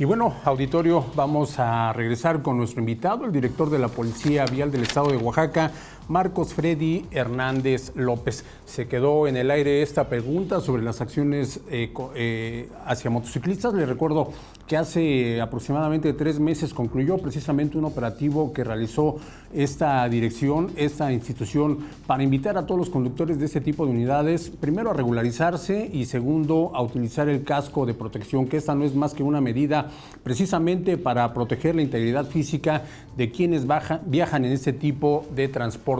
Y bueno, auditorio, vamos a regresar con nuestro invitado, el director de la Policía Vial del Estado de Oaxaca, Marcos Freddy Hernández López. Se quedó en el aire esta pregunta sobre las acciones eh, eh, hacia motociclistas. Le recuerdo que hace aproximadamente tres meses concluyó precisamente un operativo que realizó esta dirección, esta institución, para invitar a todos los conductores de este tipo de unidades, primero a regularizarse y segundo a utilizar el casco de protección, que esta no es más que una medida precisamente para proteger la integridad física de quienes viajan en este tipo de transporte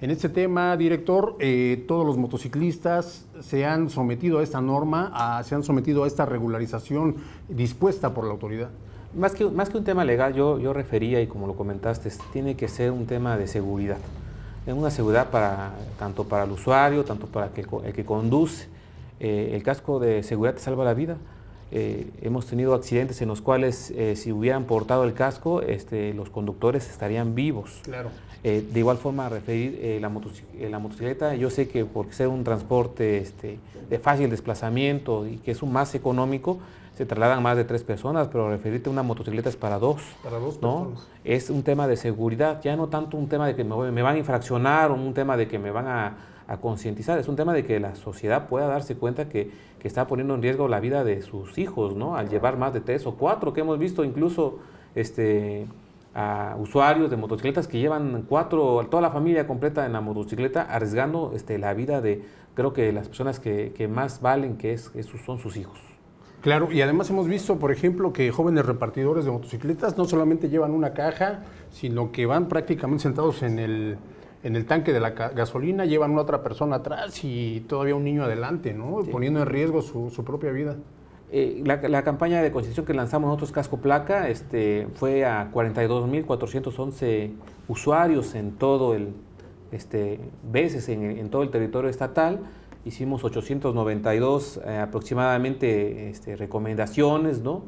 en este tema, director, eh, todos los motociclistas se han sometido a esta norma, se han sometido a esta regularización dispuesta por la autoridad. Más que, más que un tema legal, yo, yo refería, y como lo comentaste, tiene que ser un tema de seguridad. Es una seguridad tanto para el usuario, tanto para el que, conduce. Eh, el casco de seguridad te salva la vida eh, hemos tenido accidentes en los cuales eh, si hubieran portado el casco, este, los conductores estarían vivos. Claro. Eh, de igual forma, referir la, motocicleta, yo sé que por ser un transporte este, de fácil desplazamiento y que es un más económico, se trasladan más de tres personas, pero referirte a una motocicleta es para dos. Para dos ¿no? Personas. Es un tema de seguridad, ya no tanto un tema de que me, me van a infraccionar o un tema de que me van a a concientizar. Es un tema de que la sociedad pueda darse cuenta que, está poniendo en riesgo la vida de sus hijos, ¿no? Al llevar más de tres o cuatro, que hemos visto incluso este, a usuarios de motocicletas que llevan cuatro, toda la familia completa en la motocicleta, arriesgando este, la vida de, creo que las personas que, que más valen, que es, esos son sus hijos. Claro, y además hemos visto, por ejemplo, que jóvenes repartidores de motocicletas no solamente llevan una caja, sino que van prácticamente sentados en el, en el tanque de la gasolina, llevan a otra persona atrás y todavía un niño adelante, ¿no? Poniendo en riesgo su, propia vida. Eh, la, campaña de concienciación que lanzamos nosotros Casco Placa este, fue a 42.411 usuarios en todo el, este, veces en, todo el territorio estatal. Hicimos 892 eh, aproximadamente este, recomendaciones, ¿no?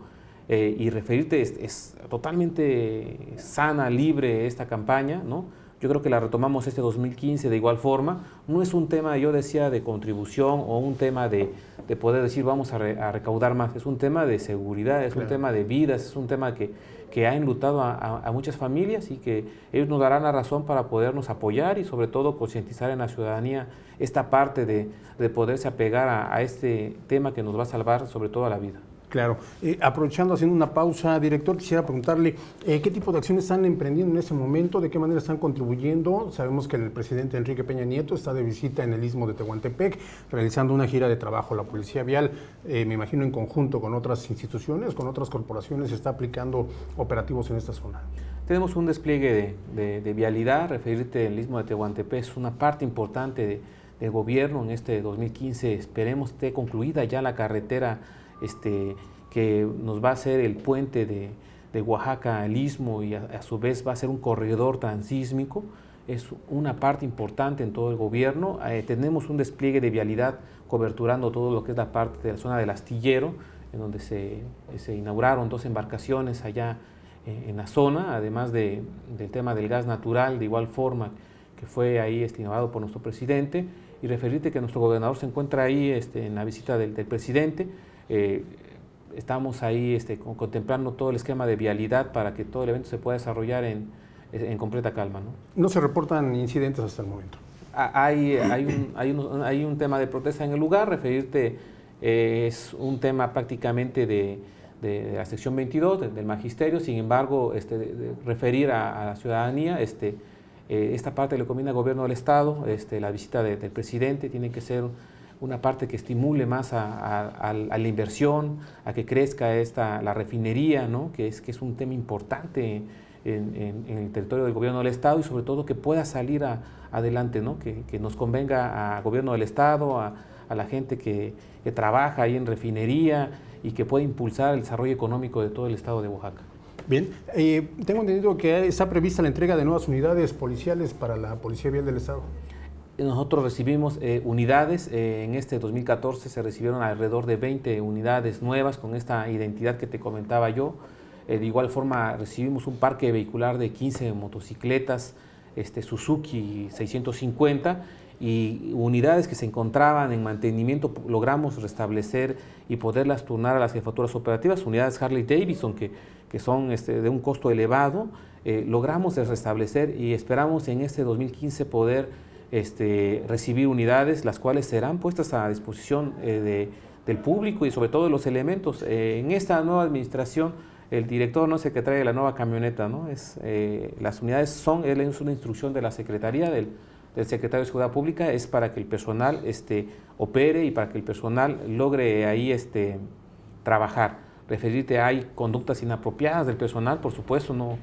Eh, y referirte es, es, totalmente sana, libre esta campaña, ¿no? Yo creo que la retomamos este 2015 de igual forma. No es un tema, yo decía, de contribución o un tema de, poder decir vamos a, recaudar más. Es un tema de seguridad, es un tema de vidas, es un tema que, que ha enlutado a, muchas familias y que ellos nos darán la razón para podernos apoyar y sobre todo concientizar en la ciudadanía esta parte de, de poderse apegar a este tema que nos va a salvar sobre todo a la vida. Claro. Eh, aprovechando, haciendo una pausa, director, quisiera preguntarle eh, qué tipo de acciones están emprendiendo en este momento, de qué manera están contribuyendo. Sabemos que el presidente Enrique Peña Nieto está de visita en el istmo de Tehuantepec, realizando una gira de trabajo. La Policía Vial, eh, me imagino, en conjunto con otras instituciones, con otras corporaciones, está aplicando operativos en esta zona. Tenemos un despliegue de, vialidad. Referirte al istmo de Tehuantepec es una parte importante del gobierno. En este 2015 esperemos esté concluida ya la carretera este, que nos va a ser el puente de, Oaxaca al Istmo y a, su vez va a ser un corredor transísmico, es una parte importante en todo el gobierno. Eh, tenemos un despliegue de vialidad coberturando todo lo que es la parte de la zona del astillero, en donde se, inauguraron dos embarcaciones allá eh, en la zona, además del tema del gas natural, de igual forma que fue ahí estimado por nuestro presidente. Y referirte que nuestro gobernador se encuentra ahí este, en la visita del presidente eh, estamos ahí este, contemplando todo el esquema de vialidad para que todo el evento se pueda desarrollar en, en completa calma. ¿no? no se reportan incidentes hasta el momento. Ah, hay, hay, un, hay, un, hay un tema de protesta en el lugar, referirte eh, es un tema prácticamente de, de, la sección 22 del magisterio, sin embargo, este, referir a, la ciudadanía, este, eh, esta parte le conviene al gobierno del Estado, este, la visita del presidente tiene que ser una parte que estimule más a, la inversión, a que crezca la refinería, ¿no? que, es, que es un tema importante en, el territorio del gobierno del Estado y sobre todo que pueda salir adelante, que, nos convenga al gobierno del Estado, a, la gente que, trabaja ahí en refinería y que pueda impulsar el desarrollo económico de todo el Estado de Oaxaca. Bien, eh, tengo entendido que está prevista la entrega de nuevas unidades policiales para la Policía Vial del Estado nosotros recibimos eh, unidades, eh, en este 2014 se recibieron alrededor de 20 unidades nuevas con esta identidad que te comentaba yo. Eh, de igual forma recibimos un parque vehicular de 15 motocicletas este, Suzuki 650 y unidades que se encontraban en mantenimiento logramos restablecer y poderlas turnar a las jefaturas operativas, unidades Harley Davidson que, que son este, de un costo elevado, logramos restablecer y esperamos en este 2015 poder este, recibir unidades, las cuales serán puestas a disposición eh, del público y sobre todo de los elementos. Eh, en esta nueva administración, el director no es el que trae la nueva camioneta, ¿no? es, eh, las unidades son, es una instrucción de la Secretaría del, Secretario de Seguridad Pública, es para que el personal este, opere y para que el personal logre ahí este, trabajar. Referirte, hay conductas inapropiadas del personal, por supuesto, no,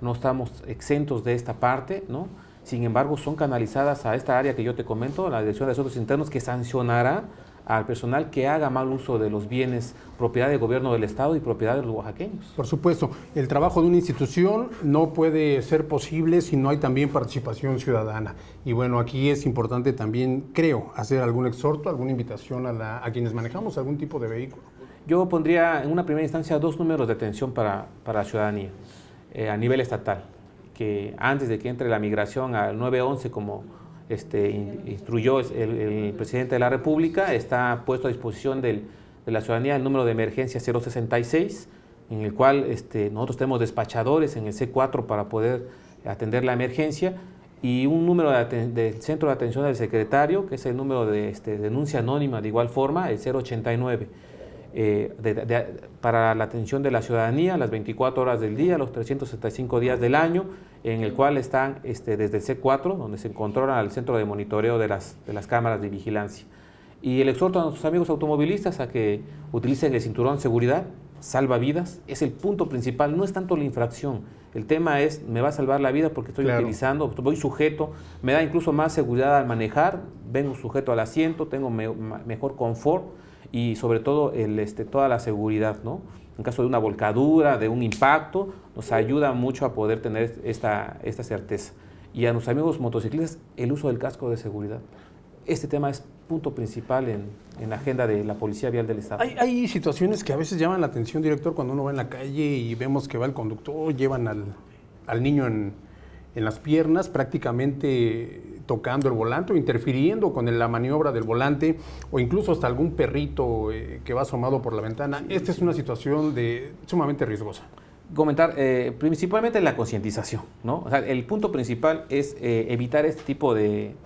no estamos exentos de esta parte, ¿no? sin embargo son canalizadas a esta área que yo te comento, la Dirección de Asuntos Internos, que sancionará al personal que haga mal uso de los bienes propiedad del gobierno del Estado y propiedad de los oaxaqueños. Por supuesto, el trabajo de una institución no puede ser posible si no hay también participación ciudadana. Y bueno, aquí es importante también, creo, hacer algún exhorto, alguna invitación a, quienes manejamos algún tipo de vehículo. Yo pondría en una primera instancia dos números de atención para, la ciudadanía eh, a nivel estatal que antes de que entre la migración al 911, como este, instruyó el, presidente de la República, está puesto a disposición de la ciudadanía el número de emergencia 066, en el cual este, nosotros tenemos despachadores en el C4 para poder atender la emergencia y un número del centro de atención del secretario, que es el número de este, denuncia anónima de igual forma, el 089. Eh, para la atención de la ciudadanía las 24 horas del día, los 365 días del año, en el cual están este, desde el C4, donde se controlan al centro de monitoreo de las, cámaras de vigilancia. Y el exhorto a nuestros amigos automovilistas a que utilicen el cinturón de seguridad, salva vidas, es el punto principal, no es tanto la infracción. El tema es, me va a salvar la vida porque estoy utilizando, voy sujeto, me da incluso más seguridad al manejar, vengo sujeto al asiento, tengo mejor confort y sobre todo el, este, toda la seguridad, ¿no? En caso de una volcadura, de un impacto, nos ayuda mucho a poder tener esta, esta certeza. Y a nuestros amigos motociclistas, el uso del casco de seguridad. Este tema es punto principal en, en, la agenda de la Policía Vial del Estado. Hay, hay, situaciones que a veces llaman la atención, director, cuando uno va en la calle y vemos que va el conductor, llevan al, al niño en, en las piernas, prácticamente tocando el volante o interfiriendo con la maniobra del volante o incluso hasta algún perrito eh, que va asomado por la ventana. Esta es una situación de, sumamente riesgosa. Comentar, eh, principalmente la concientización, ¿no? el punto principal es eh, evitar este tipo de,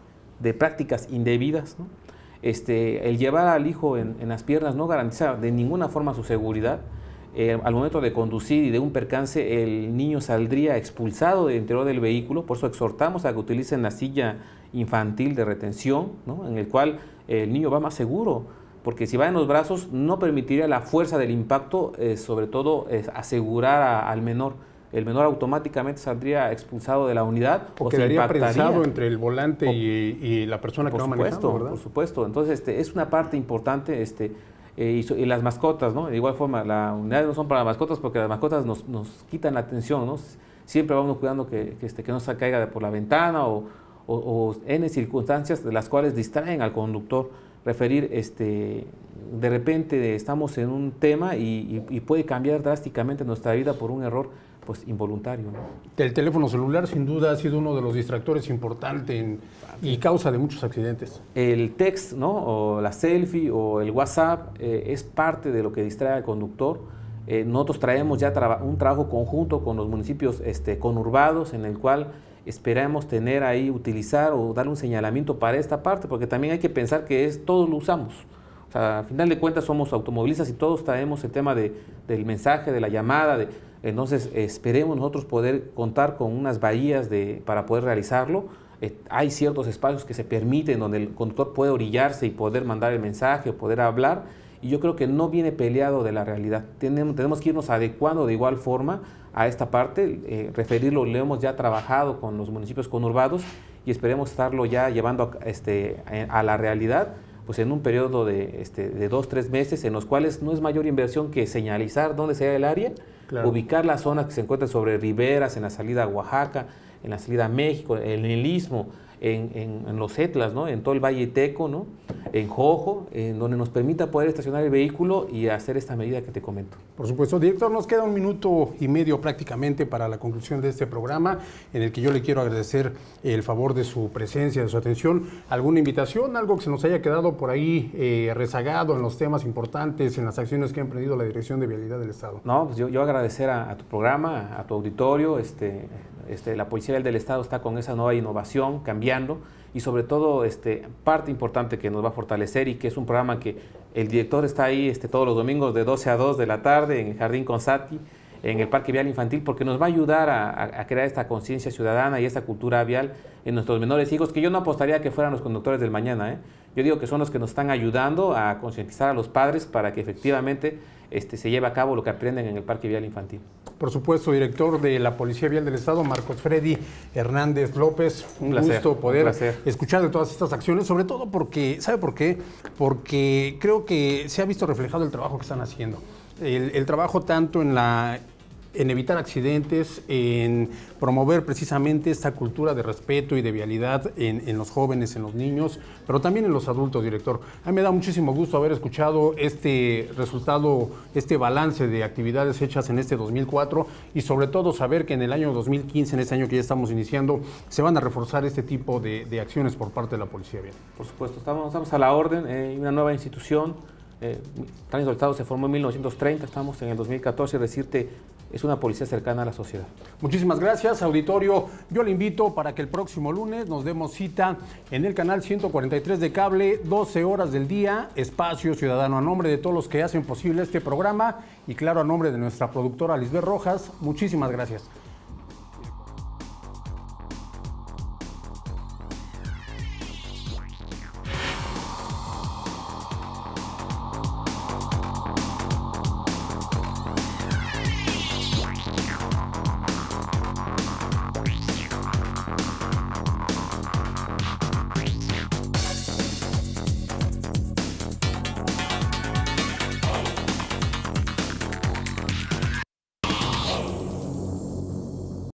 prácticas indebidas, este, el llevar al hijo en, en, las piernas no garantiza de ninguna forma su seguridad. Eh, al momento de conducir y de un percance, el niño saldría expulsado del interior del vehículo. Por eso exhortamos a que utilicen la silla infantil de retención, en el cual eh, el niño va más seguro, porque si va en los brazos no permitiría la fuerza del impacto, eh, sobre todo asegurar al menor. El menor automáticamente saldría expulsado de la unidad o, quedaría se impactaría. entre el volante y, la persona que por va Por supuesto, entonces este, es una parte importante este, eh, y, las mascotas, ¿no? De igual forma, las unidades no son para las mascotas porque las mascotas nos, quitan la atención, ¿no? Siempre vamos cuidando que, este, que no se caiga por la ventana o, en circunstancias de las cuales distraen al conductor. Referir, este, de repente estamos en un tema y, y puede cambiar drásticamente nuestra vida por un error pues involuntario. El teléfono celular sin duda ha sido uno de los distractores importantes y causa de muchos accidentes. El text, ¿no? o la selfie o el WhatsApp eh, es parte de lo que distrae al conductor. Eh, nosotros traemos ya un trabajo conjunto con los municipios este, conurbados en el cual esperamos tener ahí, utilizar o dar un señalamiento para esta parte, porque también hay que pensar que es todos lo usamos. O sea, al final de cuentas somos automovilistas y todos traemos el tema de, del mensaje, de la llamada, de, entonces esperemos nosotros poder contar con unas bahías de, para poder realizarlo. Eh, hay ciertos espacios que se permiten donde el conductor puede orillarse y poder mandar el mensaje o poder hablar. Y yo creo que no viene peleado de la realidad. Tenemos, que irnos adecuando de igual forma a esta parte. Eh, referirlo, lo hemos ya trabajado con los municipios conurbados y esperemos estarlo ya llevando a, este, a la realidad pues en un periodo de, este, de dos, tres meses en los cuales no es mayor inversión que señalizar dónde sea el área ubicar las zonas que se encuentran sobre riberas, en la salida a Oaxaca, en la salida a México, en el istmo, en, los Etlas, ¿no? en todo el Valle Teco, ¿no? en Jojo, en donde nos permita poder estacionar el vehículo y hacer esta medida que te comento. Por supuesto, director, nos queda un minuto y medio prácticamente para la conclusión de este programa, en el que yo le quiero agradecer el favor de su presencia, de su atención. ¿Alguna invitación, algo que se nos haya quedado por ahí eh, rezagado en los temas importantes, en las acciones que ha emprendido la Dirección de Vialidad del Estado? No, pues yo, agradecer a, a, tu programa, a tu auditorio, este, este, la Policía del Estado está con esa nueva innovación, cambiando, y sobre todo este, parte importante que nos va a fortalecer y que es un programa que el director está ahí este, todos los domingos de 12 a 2 de la tarde en el Jardín Consati, en el Parque Vial Infantil, porque nos va a ayudar a, crear esta conciencia ciudadana y esta cultura vial en nuestros menores hijos, que yo no apostaría que fueran los conductores del mañana. ¿eh? Yo digo que son los que nos están ayudando a concientizar a los padres para que efectivamente este, se lleve a cabo lo que aprenden en el Parque Vial Infantil por supuesto, director de la Policía Vial del Estado, Marcos Freddy Hernández López. Un gusto poder escuchar de todas estas acciones, sobre todo porque, ¿sabe por qué? Porque creo que se ha visto reflejado el trabajo que están haciendo. el trabajo tanto en la en evitar accidentes, en promover precisamente esta cultura de respeto y de vialidad en, los jóvenes, en los niños, pero también en los adultos, director. A mí me da muchísimo gusto haber escuchado este resultado, este balance de actividades hechas en este 2004 y sobre todo saber que en el año 2015, en este año que ya estamos iniciando, se van a reforzar este tipo de, acciones por parte de la Policía Vial. Por supuesto, estamos, a la orden, eh, una nueva institución. Eh, Tránsito del Estado se formó en 1930, estamos en el 2014, decirte es una policía cercana a la sociedad. Muchísimas gracias, auditorio. Yo le invito para que el próximo lunes nos demos cita en el canal 143 de cable, 12 horas del día, Espacio Ciudadano, a nombre de todos los que hacen posible este programa y claro, a nombre de nuestra productora Lisbeth Rojas. Muchísimas gracias.